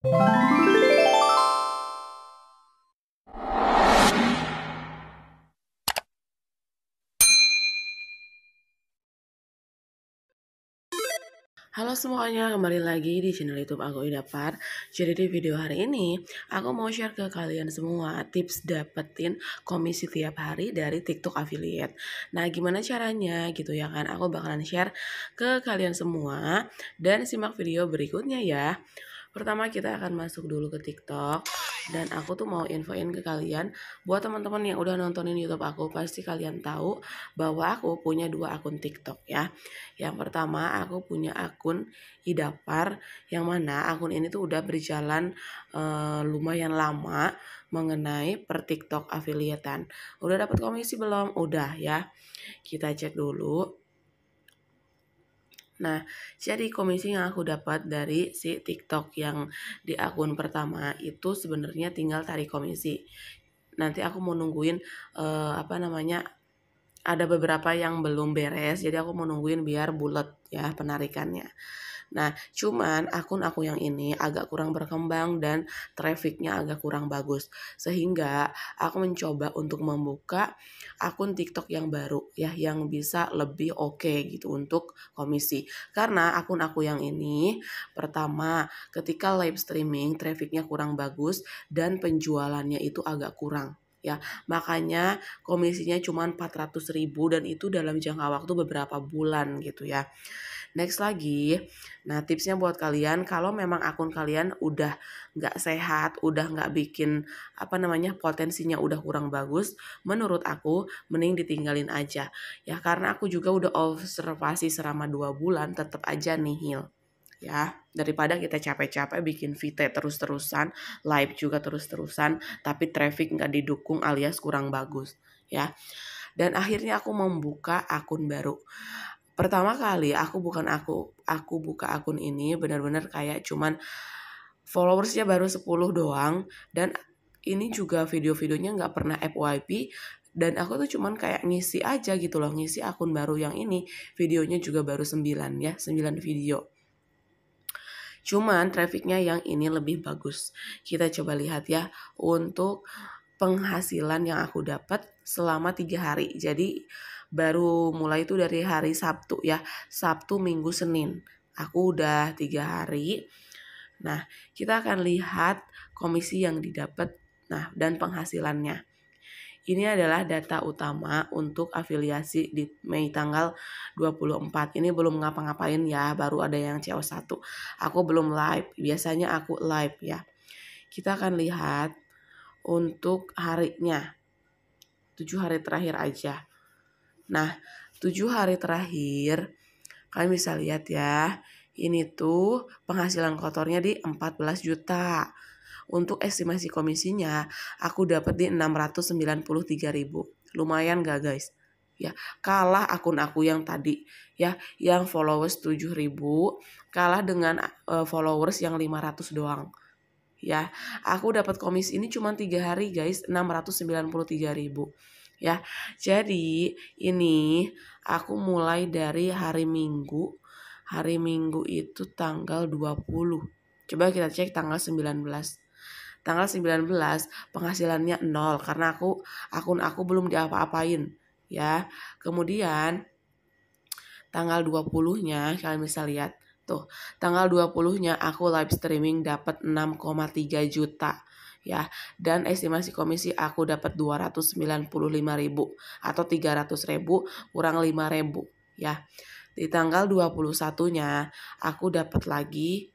Halo semuanya, kembali lagi di channel YouTube aku Idapar. Jadi di video hari ini, aku mau share ke kalian semua tips dapetin komisi tiap hari dari TikTok affiliate. Nah, gimana caranya gitu ya kan? Aku bakalan share ke kalian semua dan simak video berikutnya ya. Pertama kita akan masuk dulu ke TikTok dan aku tuh mau infoin ke kalian buat teman-teman yang udah nontonin YouTube aku pasti kalian tahu bahwa aku punya dua akun TikTok ya. Yang pertama aku punya akun Idapar yang mana akun ini tuh udah berjalan uh, lumayan lama mengenai per TikTok afiliatan. Udah dapat komisi belum? Udah ya. Kita cek dulu. Nah, jadi komisi yang aku dapat dari si TikTok yang di akun pertama itu sebenarnya tinggal tarik komisi. Nanti aku mau nungguin uh, apa namanya ada beberapa yang belum beres jadi aku menungguin biar bulat ya penarikannya nah cuman akun aku yang ini agak kurang berkembang dan trafficnya agak kurang bagus sehingga aku mencoba untuk membuka akun TikTok yang baru ya yang bisa lebih oke okay, gitu untuk komisi karena akun aku yang ini pertama ketika live streaming trafficnya kurang bagus dan penjualannya itu agak kurang ya makanya komisinya cuma 400 ribu dan itu dalam jangka waktu beberapa bulan gitu ya next lagi nah tipsnya buat kalian kalau memang akun kalian udah nggak sehat udah nggak bikin apa namanya potensinya udah kurang bagus menurut aku mending ditinggalin aja ya karena aku juga udah observasi selama dua bulan tetap aja nihil ya daripada kita capek-capek bikin VT terus-terusan live juga terus-terusan tapi traffic nggak didukung alias kurang bagus ya dan akhirnya aku membuka akun baru pertama kali aku bukan aku aku buka akun ini benar-benar kayak cuman followersnya baru 10 doang dan ini juga video-videonya nggak pernah FYP dan aku tuh cuman kayak ngisi aja gitu loh ngisi akun baru yang ini videonya juga baru 9 ya 9 video Cuman trafficnya yang ini lebih bagus. Kita coba lihat ya untuk penghasilan yang aku dapat selama tiga hari. Jadi baru mulai itu dari hari Sabtu ya. Sabtu, Minggu, Senin. Aku udah tiga hari. Nah, kita akan lihat komisi yang didapat. Nah, dan penghasilannya. Ini adalah data utama untuk afiliasi di Mei tanggal 24. Ini belum ngapa-ngapain ya, baru ada yang CO1. Aku belum live, biasanya aku live ya. Kita akan lihat untuk harinya. 7 hari terakhir aja. Nah, 7 hari terakhir kalian bisa lihat ya. Ini tuh penghasilan kotornya di 14 juta. Untuk estimasi komisinya, aku dapat di 693.000. Lumayan gak guys? Ya, kalah akun aku yang tadi ya, yang followers 7.000, kalah dengan uh, followers yang 500 doang. Ya, aku dapat komisi ini cuma 3 hari guys, 693.000 ya. Jadi ini aku mulai dari hari Minggu. Hari Minggu itu tanggal 20. Coba kita cek tanggal 19 tanggal 19 penghasilannya nol karena aku akun aku belum diapa-apain ya. Kemudian tanggal 20-nya kalian bisa lihat tuh. Tanggal 20-nya aku live streaming dapat 6,3 juta ya dan estimasi komisi aku dapat 295.000 atau 300.000 kurang 5.000 ya. Di tanggal 21-nya aku dapat lagi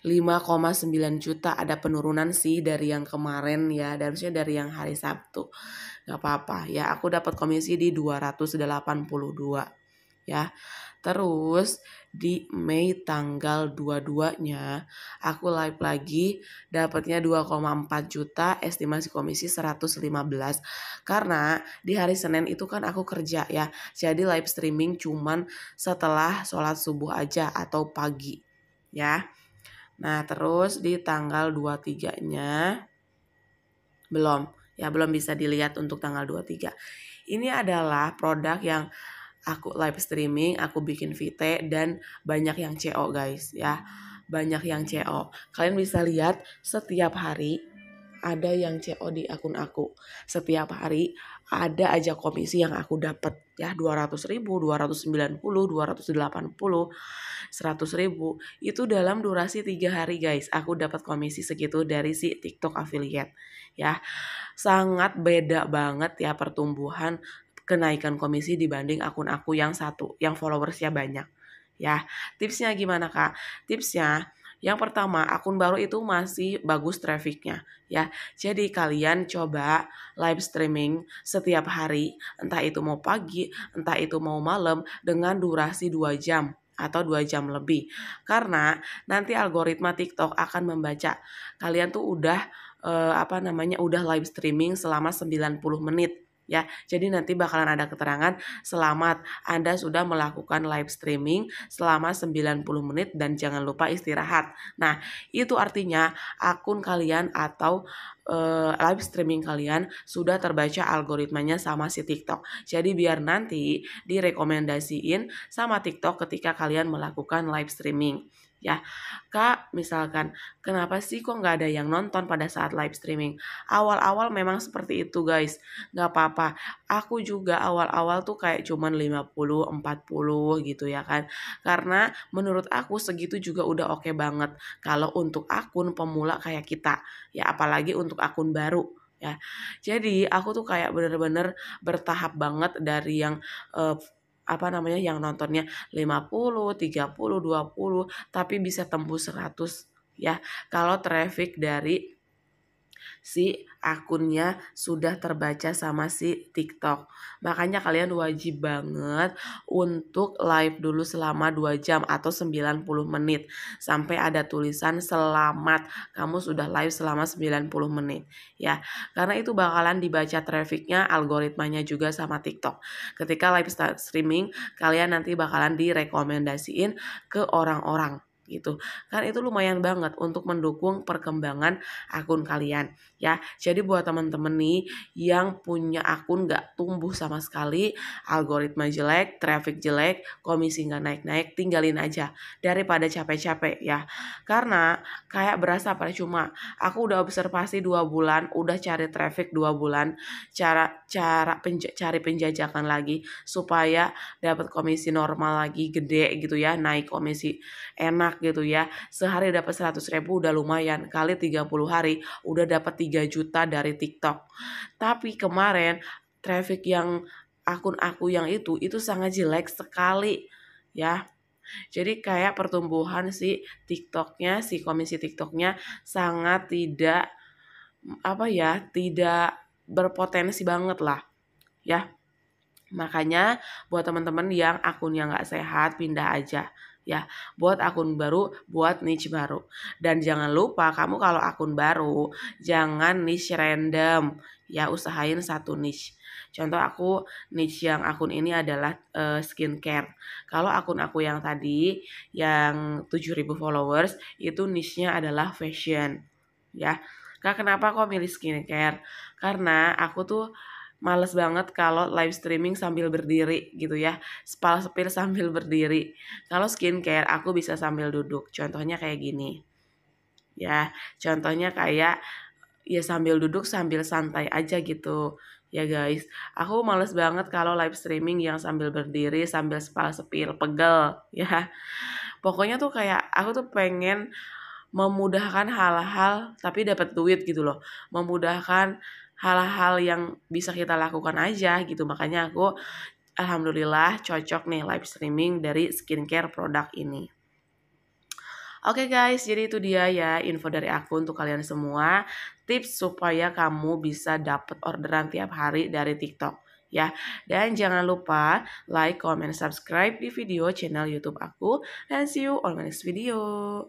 5,9 juta ada penurunan sih dari yang kemarin ya dan harusnya dari yang hari Sabtu nggak apa-apa ya aku dapat komisi di 282 ya terus di Mei tanggal 22-nya aku live lagi dapatnya 2,4 juta estimasi komisi 115 karena di hari Senin itu kan aku kerja ya jadi live streaming cuman setelah sholat subuh aja atau pagi ya Nah, terus di tanggal 23-nya belum ya belum bisa dilihat untuk tanggal 23. Ini adalah produk yang aku live streaming, aku bikin VT dan banyak yang CO guys ya. Banyak yang CO. Kalian bisa lihat setiap hari ada yang CO di akun aku. Setiap hari ada aja komisi yang aku dapat ya 200 ribu, 290, 280, 100 ribu. Itu dalam durasi tiga hari guys. Aku dapat komisi segitu dari si TikTok affiliate ya. Sangat beda banget ya pertumbuhan kenaikan komisi dibanding akun aku yang satu, yang followersnya banyak. Ya, tipsnya gimana kak? Tipsnya yang pertama, akun baru itu masih bagus trafficnya ya. Jadi kalian coba live streaming setiap hari, entah itu mau pagi, entah itu mau malam dengan durasi dua jam atau dua jam lebih karena nanti algoritma TikTok akan membaca kalian tuh udah eh, apa namanya udah live streaming selama 90 menit ya. Jadi nanti bakalan ada keterangan selamat Anda sudah melakukan live streaming selama 90 menit dan jangan lupa istirahat. Nah, itu artinya akun kalian atau eh, live streaming kalian sudah terbaca algoritmanya sama si TikTok. Jadi biar nanti direkomendasiin sama TikTok ketika kalian melakukan live streaming ya kak misalkan kenapa sih kok nggak ada yang nonton pada saat live streaming awal-awal memang seperti itu guys nggak apa-apa aku juga awal-awal tuh kayak cuman 50 40 gitu ya kan karena menurut aku segitu juga udah oke okay banget kalau untuk akun pemula kayak kita ya apalagi untuk akun baru ya jadi aku tuh kayak bener-bener bertahap banget dari yang uh, apa namanya yang nontonnya 50, 30, 20 tapi bisa tembus 100 ya kalau traffic dari si akunnya sudah terbaca sama si TikTok. Makanya kalian wajib banget untuk live dulu selama 2 jam atau 90 menit sampai ada tulisan selamat kamu sudah live selama 90 menit ya. Karena itu bakalan dibaca trafficnya, algoritmanya juga sama TikTok. Ketika live streaming, kalian nanti bakalan direkomendasiin ke orang-orang gitu kan itu lumayan banget untuk mendukung perkembangan akun kalian ya jadi buat teman-teman nih yang punya akun gak tumbuh sama sekali algoritma jelek traffic jelek komisi nggak naik-naik tinggalin aja daripada capek-capek ya karena kayak berasa cuma aku udah observasi dua bulan udah cari traffic dua bulan cara cara penj cari penjajakan lagi supaya dapat komisi normal lagi gede gitu ya naik komisi enak gitu ya sehari dapat 100 ribu udah lumayan kali 30 hari udah dapat 3 juta dari TikTok tapi kemarin traffic yang akun aku yang itu itu sangat jelek sekali ya jadi kayak pertumbuhan si TikToknya, si komisi TikToknya sangat tidak apa ya, tidak berpotensi banget lah, ya. Makanya buat teman-teman yang akunnya nggak sehat pindah aja ya buat akun baru buat niche baru dan jangan lupa kamu kalau akun baru jangan niche random ya usahain satu niche contoh aku niche yang akun ini adalah uh, skincare kalau akun aku yang tadi yang 7000 followers itu niche-nya adalah fashion ya Kak kenapa kok milih skincare? Karena aku tuh males banget kalau live streaming sambil berdiri gitu ya. spal sepir sambil berdiri. Kalau skincare aku bisa sambil duduk. Contohnya kayak gini. Ya, contohnya kayak ya sambil duduk sambil santai aja gitu. Ya guys, aku males banget kalau live streaming yang sambil berdiri, sambil spal sepir, pegel ya. Pokoknya tuh kayak aku tuh pengen memudahkan hal-hal tapi dapat duit gitu loh. Memudahkan hal-hal yang bisa kita lakukan aja gitu makanya aku alhamdulillah cocok nih live streaming dari skincare produk ini Oke okay guys, jadi itu dia ya info dari aku untuk kalian semua. Tips supaya kamu bisa dapat orderan tiap hari dari TikTok ya. Dan jangan lupa like, comment, subscribe di video channel YouTube aku. Dan see you on my next video.